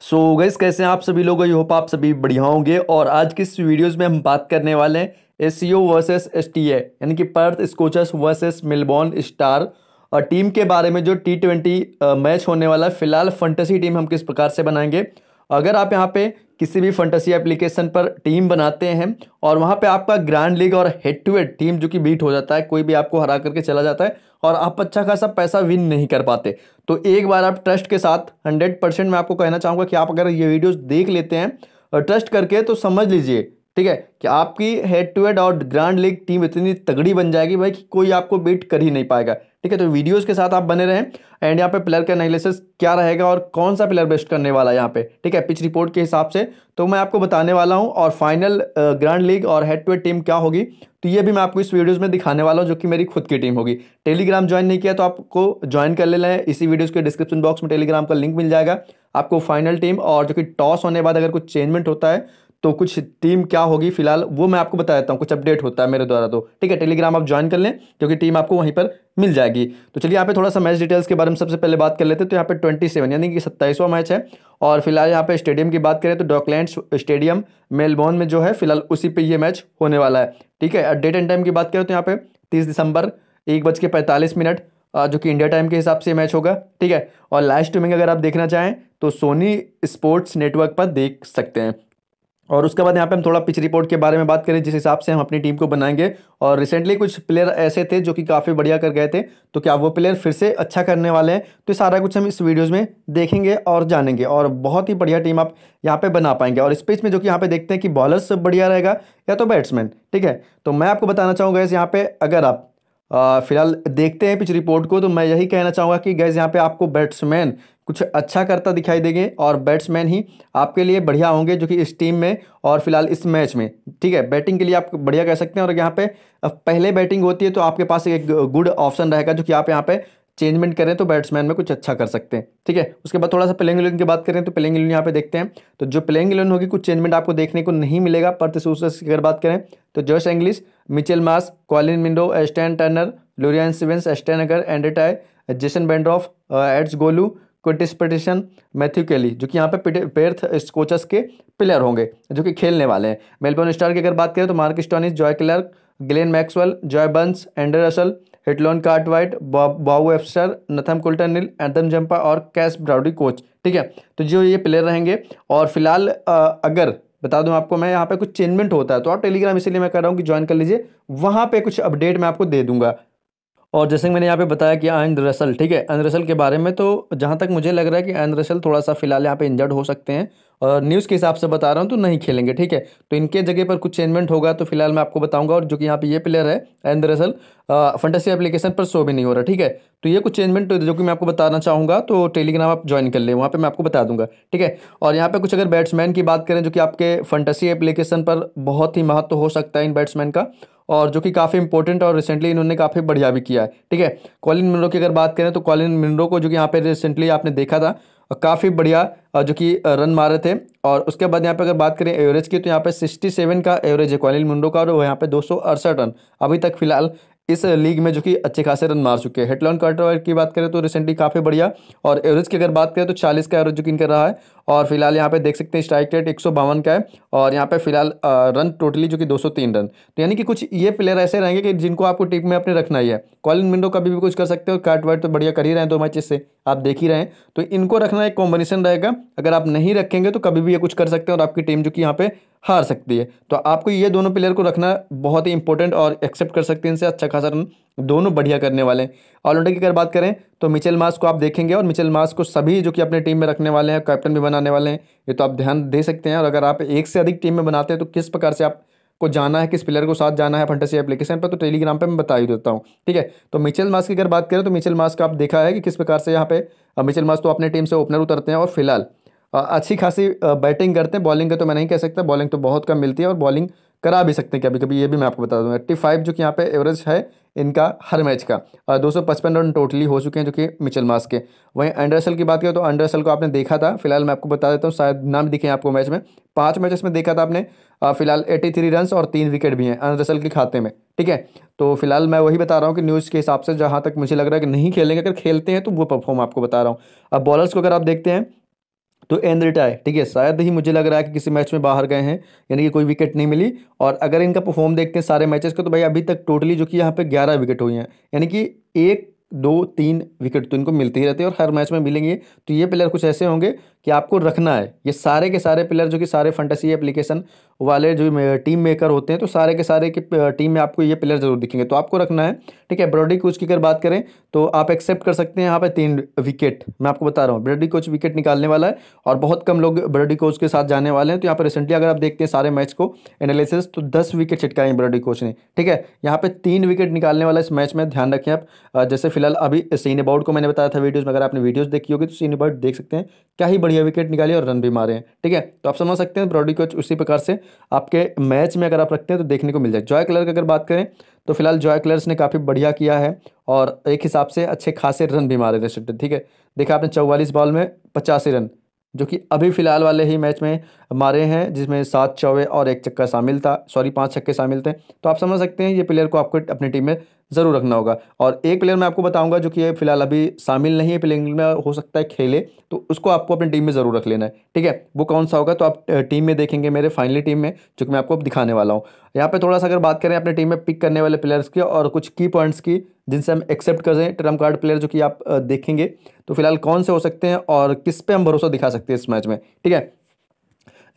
सो so gas कैसे हैं आप सभी लोग आई होप आप सभी बढ़िया होंगे और आज की इस वीडियोस में हम बात करने वाले हैं S C O versus S T A यानी कि Perth Scorchers versus Melbourne Star और टीम के बारे में जो टी ट्वेंटी मैच होने वाला है फिलहाल फंटेसी टीम हम किस प्रकार से बनाएंगे अगर आप यहाँ पे किसी भी फंटसी एप्लीकेशन पर टीम बनाते हैं और वहाँ पे आपका ग्रैंड लीग और हेड टू हेड टीम जो कि बीट हो जाता है कोई भी आपको हरा करके चला जाता है और आप अच्छा खासा पैसा विन नहीं कर पाते तो एक बार आप ट्रस्ट के साथ हंड्रेड परसेंट मैं आपको कहना चाहूँगा कि आप अगर ये वीडियोज़ देख लेते हैं ट्रस्ट करके तो समझ लीजिए ठीक है कि आपकी हेड टू हेड और ग्रांड लीग टीम इतनी तगड़ी बन जाएगी भाई कि कोई आपको बीट कर ही नहीं पाएगा ठीक है तो वीडियोस के साथ आप बने रहें एंड यहाँ पे प्लेयर का एनालिसिस क्या रहेगा और कौन सा प्लेयर बेस्ट करने वाला है यहाँ पे ठीक है पिच रिपोर्ट के हिसाब से तो मैं आपको बताने वाला हूँ और फाइनल ग्रांड लीग और हेड टू हेड टीम क्या होगी तो ये भी मैं आपको इस वीडियोज़ में दिखाने वाला हूँ जो कि मेरी खुद की टीम होगी टेलीग्राम ज्वाइन नहीं किया तो आपको ज्वाइन कर लेना है इसी वीडियोज़ के डिस्क्रिप्शन बॉक्स में टेलीग्राम का लिंक मिल जाएगा आपको फाइनल टीम और जो कि टॉस होने बाद अगर कुछ चेंजमेंट होता है तो कुछ टीम क्या होगी फिलहाल वो मैं आपको बता देता हूँ कुछ अपडेट होता है मेरे द्वारा तो ठीक है टेलीग्राम आप ज्वाइन कर लें क्योंकि टीम आपको वहीं पर मिल जाएगी तो चलिए यहाँ पे थोड़ा सा मैच डिटेल्स के बारे में सबसे पहले बात कर लेते हैं तो यहाँ पे ट्वेंटी सेवन यानी कि सत्ताईसवां मैच है और फिलहाल यहाँ पे स्टेडियम की बात करें तो डॉकलैंड स्टेडियम मेलबोर्न में जो है फिलहाल उसी पर ये मैच होने वाला है ठीक है डेट एंड टाइम की बात करें तो यहाँ पे तीस दिसंबर एक बज के पैंतालीस मिनट जो कि इंडिया टाइम के हिसाब से मैच होगा ठीक है और लाइव स्ट्रीमिंग अगर आप देखना चाहें तो सोनी स्पोर्ट्स नेटवर्क पर देख सकते हैं और उसके बाद यहाँ पे हम थोड़ा पिच रिपोर्ट के बारे में बात करें जिस हिसाब से हम अपनी टीम को बनाएंगे और रिसेंटली कुछ प्लेयर ऐसे थे जो कि काफ़ी बढ़िया कर गए थे तो क्या वो प्लेयर फिर से अच्छा करने वाले हैं तो सारा कुछ हम इस वीडियोज़ में देखेंगे और जानेंगे और बहुत ही बढ़िया टीम आप यहाँ पर बना पाएंगे और इस पिच में जो कि यहाँ पर देखते हैं कि बॉलर्स बढ़िया रहेगा या तो बैट्समैन ठीक है तो मैं आपको बताना चाहूँगा इस यहाँ पर अगर आप फिलहाल देखते हैं पिच रिपोर्ट को तो मैं यही कहना चाहूँगा कि गैस यहाँ पे आपको बैट्समैन कुछ अच्छा करता दिखाई देंगे और बैट्समैन ही आपके लिए बढ़िया होंगे जो कि इस टीम में और फिलहाल इस मैच में ठीक है बैटिंग के लिए आप बढ़िया कह सकते हैं और यहाँ पे पहले बैटिंग होती है तो आपके पास एक गुड ऑप्शन रहेगा जो कि आप यहाँ पे चेंजमेंट करें तो बैट्समैन में कुछ अच्छा कर सकते हैं ठीक है उसके बाद थोड़ा सा प्लेइंग इलेवन की बात करें तो प्लेइंग इलेवन यहाँ पे देखते हैं तो जो प्लेइंग इलेवन होगी कुछ चेंजमेंट आपको देखने को नहीं मिलेगा पर्थ की अगर बात करें तो Josh Inglis Mitchell Marsh Colin Munro Ashton Turner लोरियन सिवेंस Ashton Agar Andrew Tye Jason Behrendorff एड्स गोलू पिटिशन मैथ्यू केली जो कि यहाँ पे पेर्थ कोचस के प्लेयर होंगे जो कि खेलने वाले हैं मेलबोर्न स्टार की अगर बात करें तो Mark Stoinis Joe Clarke Glenn Maxwell Joe Burns Andre Russell हिटलोन कार्टवाइट बाबू एफसर Nathan Coulter Nile Adam Zampa और कैश ब्राउडी कोच ठीक है तो जो ये प्लेयर रहेंगे और फिलहाल अगर बता दूं आपको मैं यहाँ पे कुछ चेंजमेंट होता है तो आप टेलीग्राम इसीलिए मैं कह रहा हूँ कि ज्वाइन कर लीजिए वहाँ पे कुछ अपडेट मैं आपको दे दूंगा और जैसे मैंने यहाँ पे बताया कि आयन रसल ठीक है एंड रसल के बारे में तो जहाँ तक मुझे लग रहा है कि एंड रसल थोड़ा सा फिलहाल यहाँ पे इंजर्ड हो सकते हैं और न्यूज़ के हिसाब से बता रहा हूँ तो नहीं खेलेंगे ठीक है तो इनके जगह पर कुछ चेंजमेंट होगा तो फिलहाल मैं आपको बताऊंगा और जो कि यहाँ पे ये प्लेयर है एंड दरअसल फंटेसी एप्लीकेशन पर शो भी नहीं हो रहा ठीक है तो ये कुछ चेंजमेंट जो कि मैं आपको बताना चाहूँगा तो टेलीग्राम आप ज्वाइन कर लें वहाँ पर मैं आपको बता दूंगा ठीक है और यहाँ पर कुछ अगर बैट्समैन की बात करें जो कि आपके फंटेसी एप्लीकेशन पर बहुत ही महत्व हो सकता है इन बैट्समैन का और जो कि काफ़ी इंपॉर्टेंट और रिसेंटली इन्होंने काफ़ी बढ़िया भी किया है ठीक है कॉलिन मिनरो की अगर बात करें तो कॉलिन मिनरो को जो कि यहाँ पे रिसेंटली आपने देखा था और काफ़ी बढ़िया जो कि रन मारे थे और उसके बाद यहाँ पे अगर बात करें एवरेज की तो यहाँ पे 67 का एवरेज है क्वालिन मुंडो का और वो यहाँ पे दो रन अभी तक फिलहाल इस लीग में जो कि अच्छे खासे रन मार चुके हैं हेटलॉन कार्टर की बात करें तो रिसेंटली काफ़ी बढ़िया और एवरेज की अगर बात करें तो 40 का एवरेज जो कि इनका रहा है और फिलहाल यहाँ पे देख सकते हैं स्ट्राइक रेट एक का है और यहाँ पे फिलहाल रन टोटली जो कि 203 रन तो यानी कि कुछ ये प्लेयर ऐसे रहेंगे कि जिनको आपको टीम में अपने रखना ही है कॉलिन विंडो कभी भी कुछ कर सकते हो कैट वर्ट तो बढ़िया कर ही रहे हैं दो मैच से आप देख ही रहे हैं तो इनको रखना एक कॉम्बिनेशन रहेगा अगर आप नहीं रखेंगे तो कभी भी ये कुछ कर सकते हैं और आपकी टीम जो कि यहाँ पे हार सकती है तो आपको ये दोनों प्लेयर को रखना बहुत ही इंपॉर्टेंट और एक्सेप्ट कर सकते हैं इनसे अच्छा खासा रन दोनों बढ़िया करने वाले हैं ऑलराउंडर की अगर बात करें तो मिचेल मास को आप देखेंगे और मिचेल मास को सभी जो कि अपने टीम में रखने वाले हैं कैप्टन भी बनाने वाले हैं ये तो आप ध्यान दे सकते हैं और अगर आप एक से अधिक टीम में बनाते हैं तो किस प्रकार से आपको जाना है किस प्लेयर को साथ जाना है फंटेसी एप्लीकेशन पर तो टेलीग्राम पर मैं बता ही देता हूँ ठीक है तो मिचेल मास की अगर बात करें तो मिचेल मास का आप देखा है कि किस प्रकार से यहाँ पे मिचेल मास तो अपने टीम से ओपनर उतरते हैं और फिलहाल अच्छी खासी बैटिंग करते हैं बॉलिंग का तो मैं नहीं कह सकता बॉलिंग तो बहुत कम मिलती है और बॉलिंग करा भी सकते हैं कभी कभी ये भी मैं आपको बता दूँ एट्टी फाइव जो कि यहाँ पे एवरेज है इनका हर मैच का दो सौ पचपन रन टोटली हो चुके हैं जो कि मिचल मास के वहीं अंडरसल की बात करें तो अंडरसल को आपने देखा था फिलहाल मैं आपको बता देता हूँ शायद नाम दिखे आपको मैच में पाँच मैचेस में देखा था आपने फिलहाल एट्टी थ्री और तीन विकेट भी हैं अंडरसल के खाते में ठीक है तो फिलहाल मैं वही बता रहा हूँ कि न्यूज़ के हिसाब से जहाँ तक मुझे लग रहा है कि नहीं खेलेंगे अगर खेलते हैं तो वो परफॉर्म आपको बता रहा हूँ अब बॉलर्स को अगर आप देखते हैं तो एन है ठीक है शायद ही मुझे लग रहा है कि किसी मैच में बाहर गए हैं यानी कि कोई विकेट नहीं मिली और अगर इनका परफॉर्म देखते हैं सारे मैचेस का तो भाई अभी तक टोटली जो कि यहाँ पे ग्यारह विकेट हुई हैं यानी कि एक दो तीन विकेट तो इनको मिलते ही रहते हैं और हर मैच में मिलेंगे तो ये प्लेयर कुछ ऐसे होंगे कि आपको रखना है ये सारे के सारे प्लेयर जो कि सारे फंटेसी एप्लीकेशन वाले जो टीम मेकर होते हैं तो सारे के सारे की टीम में आपको ये प्लेयर जरूर दिखेंगे तो आपको रखना है ठीक है ब्रॉडी कोच की अगर बात करें तो आप एक्सेप्ट कर सकते हैं यहाँ पे तीन विकेट मैं आपको बता रहा हूँ ब्रॉडी कोच विकेट निकालने वाला है और बहुत कम लोग ब्रॉडी कोच के साथ जाने वाले हैं तो यहाँ पर रिसेंटली अगर आप देखते हैं सारे मैच को एनालिसिस तो दस विकेट छिटकाए हैं ब्रॉडी कोच ने ठीक है यहाँ पर तीन विकेट निकालने वाला इस मैच में ध्यान रखें आप जैसे फिलहाल अभी सीन अबाउट को मैंने बताया था वीडियोज़ में अगर आपने वीडियोज़ देखी होगी तो सीन अबाउट देख सकते हैं क्या ही बढ़िया विकेट निकाली और रन भी मारे हैं ठीक है तो आप समझ सकते हैं ब्रॉडी कोच उसी प्रकार से आपके मैच में अगर आप रखते हैं तो देखने को मिल जाए जॉय कलर की अगर बात करें तो फिलहाल जॉय कलर्स ने काफ़ी बढ़िया किया है और एक हिसाब से अच्छे खासे रन भी मारे रेस्ट्रिक्टेड ठीक है देखा आपने चौवालीस बॉल में पचासी रन जो कि अभी फ़िलहाल वाले ही मैच में मारे हैं जिसमें सात चौवे और एक चक्का शामिल था सॉरी पांच छक्के शामिल थे तो आप समझ सकते हैं ये प्लेयर को आपको अपनी टीम में ज़रूर रखना होगा और एक प्लेयर मैं आपको बताऊंगा जो कि फिलहाल अभी शामिल नहीं है प्लेइंग में हो सकता है खेले तो उसको आपको अपनी टीम में ज़रूर रख लेना है ठीक है वो कौन सा होगा तो आप टीम में देखेंगे मेरे फाइनली टीम में जो कि मैं आपको दिखाने वाला हूँ यहाँ पर थोड़ा सा अगर बात करें अपने टीम में पिक करने वाले प्लेयर्स की और कुछ की पॉइंट्स की जिनसे हम एक्सेप्ट कर रहे हैं कार्ड प्लेयर जो कि आप देखेंगे तो फिलहाल कौन से हो सकते हैं और किस पर हम भरोसा दिखा सकते हैं इस मैच में ठीक है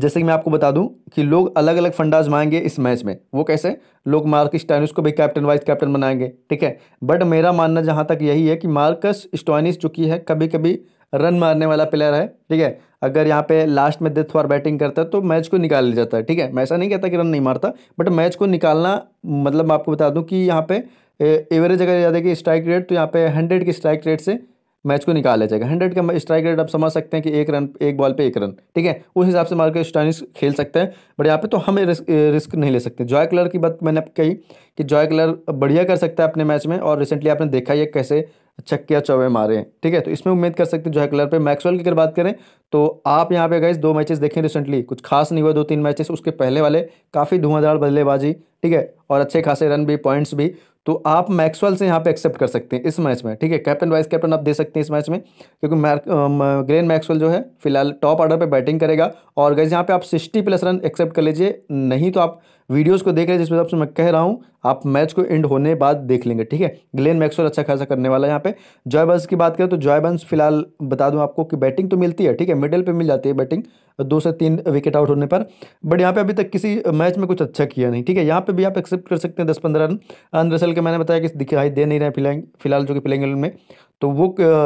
जैसे कि मैं आपको बता दूं कि लोग अलग अलग फंडाज माएंगे इस मैच में वो कैसे लोग मार्क स्टोनिस को भी कैप्टन वाइस कैप्टन बनाएंगे ठीक है बट मेरा मानना जहाँ तक यही है कि मार्कस स्टोनिस जो कि है कभी कभी रन मारने वाला प्लेयर है ठीक है अगर यहाँ पे लास्ट में डेथ थोड़ा बैटिंग करता है तो मैच को निकाल लिया जाता है ठीक है मैं ऐसा नहीं कहता कि रन नहीं मारता बट मैच को निकालना मतलब मैं आपको बता दूँ कि यहाँ पे एवरेज अगर याद है कि स्ट्राइक रेट तो यहाँ पे हंड्रेड की स्ट्राइक रेट से मैच को निकाला जाएगा हंड्रेड का स्ट्राइक रेट आप समझ सकते हैं कि एक रन एक बॉल पे एक रन ठीक है उस हिसाब से मार्केट स्टाइनिस खेल सकते हैं बट यहाँ पे तो हमें रिस्क, रिस्क नहीं ले सकते जॉय कलर की बात मैंने कही कि जॉय कलर बढ़िया कर सकता है अपने मैच में और रिसेंटली आपने देखा ये कैसे छक्के या चौवे मारे हैं ठीक है तो इसमें उम्मीद कर सकते हैं जॉय कलर पर मैक्सवेल की अगर बात करें तो आप यहाँ पे गए दो मैचेस देखें रिसेंटली कुछ खास नहीं हुआ दो तीन मैचेस उसके पहले वाले काफ़ी धुआंधार बल्लेबाजी ठीक है और अच्छे खासे रन भी पॉइंट्स भी तो आप मैक्सवेल से यहाँ पे एक्सेप्ट कर सकते हैं इस मैच में ठीक है कैप्टन वाइस कैप्टन आप दे सकते हैं इस मैच में क्योंकि ग्रेन मैक्सवेल जो है फिलहाल टॉप ऑर्डर पे बैटिंग करेगा और गैस यहाँ पे आप सिक्सटी प्लस रन एक्सेप्ट कर लीजिए नहीं तो आप वीडियोस को देख रहे हैं जिसमें आपसे मैं कह रहा हूँ आप मैच को एंड होने बाद देख लेंगे ठीक है ग्लेन मैक्सवेल अच्छा खासा करने वाला है यहाँ पे जॉय बंस की बात करें तो जॉय बंस फिलहाल बता दूँ आपको कि बैटिंग तो मिलती है ठीक है मिडिल पे मिल जाती है बैटिंग दो से तीन विकेट आउट होने पर बट यहाँ पे अभी तक किसी मैच में कुछ अच्छा किया नहीं ठीक है यहाँ पे भी आप एक्सेप्ट कर सकते हैं दस पंद्रह रन अंदर के मैंने बताया कि दिखाई दे नहीं रहे फिलहाल जो कि प्लेइंग में तो वो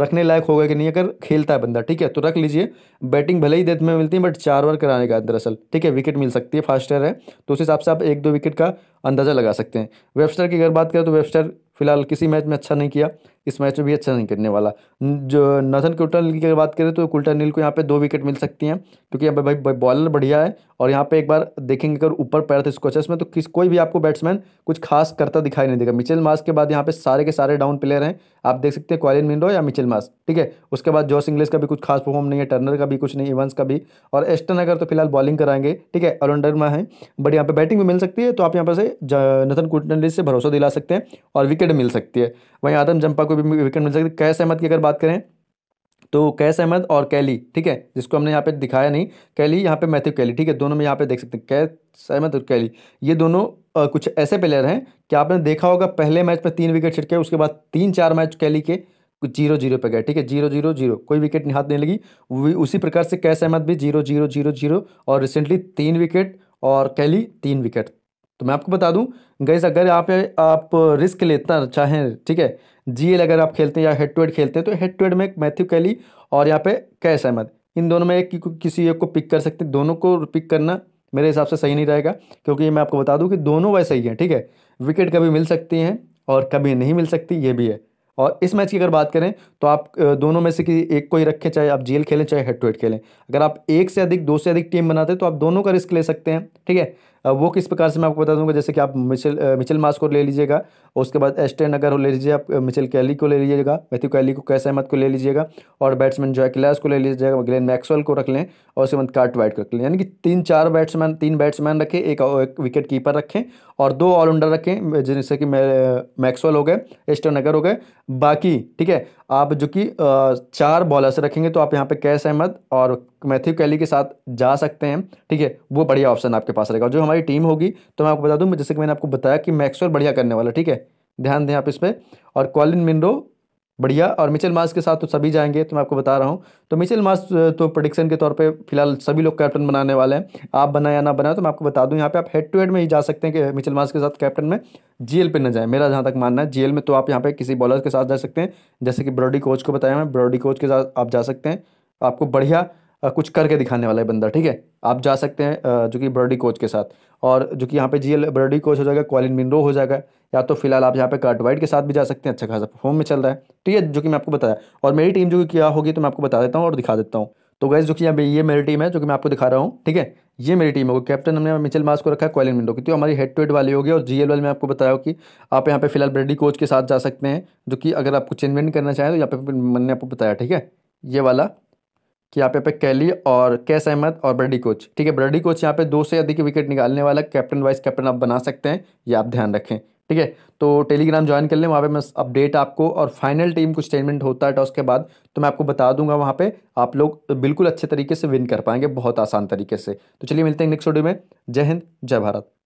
रखने लायक होगा कि नहीं अगर खेलता है बंदा ठीक है तो रख लीजिए बैटिंग भले ही डेथ में मिलती है बट चार ओवर कराने का दरअसल ठीक है विकेट मिल सकती है फास्टर है तो उस हिसाब से आप एक दो विकेट का अंदाज़ा लगा सकते हैं वेबस्टर की अगर बात करें तो वेबस्टर फिलहाल किसी मैच में अच्छा नहीं किया इस मैच में भी अच्छा नहीं करने वाला जो नथन कुल्टन नील की बात करें तो कुल्टन नील को यहाँ पे दो विकेट मिल सकती हैं क्योंकि यहाँ पे भाई बॉलर बढ़िया है और यहाँ पे एक बार देखेंगे अगर ऊपर पैर थे स्कोचेस में तो किस कोई भी आपको बैट्समैन कुछ खास करता दिखाई नहीं देगा मिचेल मास के बाद यहाँ पे सारे के सारे डाउन प्लेयर हैं आप देख सकते हैं क्वालिन मिनरो या मिचेल मास ठीक है उसके बाद जॉस इंग्लिस का भी कुछ खास परफॉर्म नहीं है टर्नर का भी कुछ नहीं इवंस का भी और एस्टन अगर तो फिलहाल बॉलिंग कराएंगे ठीक है ऑलराउंडर में है बट यहाँ पर बैटिंग भी मिल सकती है तो आप यहाँ पर से नथन कुटनली से भरोसा दिला सकते हैं और विकेट मिल सकती है वहीं आदम जंपा को भी विकेट मिल सकती है कैश अहमद की अगर बात करें तो कैश अहमद और कैली ठीक है जिसको हमने यहाँ पे दिखाया नहीं कैली यहाँ पे मैथ्यू कैली ठीक है दोनों में यहाँ पे देख सकते हैं कैश अहमद और कैली ये दोनों आ, कुछ ऐसे प्लेयर हैं कि आपने देखा होगा पहले मैच में तीन विकेट छिड़के उसके बाद तीन चार मैच कैली के कुछ जीरो जीरो पे गए ठीक है जीरो जीरो जीरो कोई विकेट नहीं हाथ नहीं लगी उसी प्रकार से कैश अहमद भी जीरो जीरो जीरो जीरो और रिसेंटली तीन विकेट और कैली तीन विकेट तो मैं आपको बता दूं गैस अगर आप आप रिस्क लेता चाहें ठीक है जी अगर आप खेलते हैं या हेड टू हेड खेलते हैं तो हेड टू हेड में मैथ्यू कैली और यहाँ पे कैश अहमद इन दोनों में एक किसी एक को पिक कर सकते हैं दोनों को पिक करना मेरे हिसाब से सही नहीं रहेगा क्योंकि मैं आपको बता दूँ कि दोनों वैसे ही हैं ठीक है विकेट कभी मिल सकती हैं और कभी नहीं मिल सकती ये भी है और इस मैच की अगर बात करें तो आप दोनों में से किसी एक को ही रखें चाहे आप जेल खेलें चाहे हेड टू हेड खेलें अगर आप एक से अधिक दो से अधिक टीम बनाते हैं तो आप दोनों का रिस्क ले सकते हैं ठीक है वो किस प्रकार से मैं आपको बता दूंगा जैसे कि आप मिचल मिचल मास को ले लीजिएगा उसके बाद एस्टेन अगर ले लीजिए आप मिचल कैली को ले लीजिएगा मैथ्यू कैली को कैसे अहमद को ले लीजिएगा और बैट्समैन जॉय क्लास को ले लीजिएगा ग्लेन मैक्सवेल को रख लें और उसके बाद कार्ट वाइट को रख लें यानी कि तीन चार बैट्समैन तीन बैट्समैन रखें एक, एक विकेट कीपर रखें और दो ऑलराउंडर रखें जैसे कि मैक्सवेल हो गए एस्टेन अगर हो गए बाकी ठीक है आप जो कि चार बॉलर्स रखेंगे तो आप यहाँ पे कैस अहमद और मैथ्यू कैली के साथ जा सकते हैं ठीक है वो बढ़िया ऑप्शन आपके पास रहेगा जो हमारी टीम होगी तो मैं आपको बता दूँ जैसे कि मैंने आपको बताया कि मैक्सवेल बढ़िया करने वाला ठीक है ध्यान दें आप इस पर और कॉलिन मिनरो बढ़िया और मिचेल मार्स के साथ तो सभी जाएंगे तो मैं आपको बता रहा हूँ तो मिचेल मार्स तो प्रोडिक्शन के तौर पे फिलहाल सभी लोग कैप्टन बनाने वाले हैं आप बनाए या ना बनाए तो मैं आपको बता दूँ यहाँ पे आप हेड टू हेड में ही जा सकते हैं कि मिचेल मार्स के साथ कैप्टन में जीएल पे न जाएं मेरा जहाँ तक मानना है जीएल में तो आप यहाँ पे किसी बॉलर के साथ जा सकते हैं जैसे कि ब्रॉडी कोच को बताया मैं ब्रॉडी कोच के साथ आप जा सकते हैं आपको बढ़िया कुछ करके दिखाने वाला है बंदा ठीक है आप जा सकते हैं जो कि बर्डी कोच के साथ और जो कि यहाँ पे जीएल बर्डी कोच हो जाएगा कॉलिन मिनरो हो जाएगा या तो फिलहाल आप यहाँ पे कार्ट वाइट के साथ भी जा सकते हैं अच्छा खासा परफॉर्म में चल रहा है ठीक तो है जो कि मैं आपको बताया और मेरी टीम जो कि क्या होगी तो मैं आपको बता देता हूँ और दिखा देता हूँ तो गैस जो कि यहाँ ये मेरी टीम है जो कि मैं आपको दिखा रहा हूँ ठीक है ये मेरी टीम होगी कैप्टन हमने मिचल मास को रखा है कॉलिन विंडो की तो हमारी हेड टू हेड वाली होगी और जी एल में आपको बताया कि आप यहाँ पे फिलहाल ब्रेडी कोच के साथ जा सकते हैं जो कि अगर आपको चेंजमेंट करना चाहें तो यहाँ पे मैंने आपको बताया ठीक है ये वाला कि यहाँ पे पे कैली और कैस अहमद और ब्रडी कोच ठीक है ब्रडी कोच यहाँ पे दो से अधिक विकेट निकालने वाला कैप्टन वाइस कैप्टन आप बना सकते हैं ये आप ध्यान रखें ठीक है तो टेलीग्राम ज्वाइन कर लें वहाँ पे मैं अपडेट आपको और फाइनल टीम को स्टेटमेंट होता है टॉस के बाद तो मैं आपको बता दूंगा वहाँ पे आप लोग बिल्कुल अच्छे तरीके से विन कर पाएंगे बहुत आसान तरीके से तो चलिए मिलते हैं नेक्स्ट वीडियो में जय हिंद जय भारत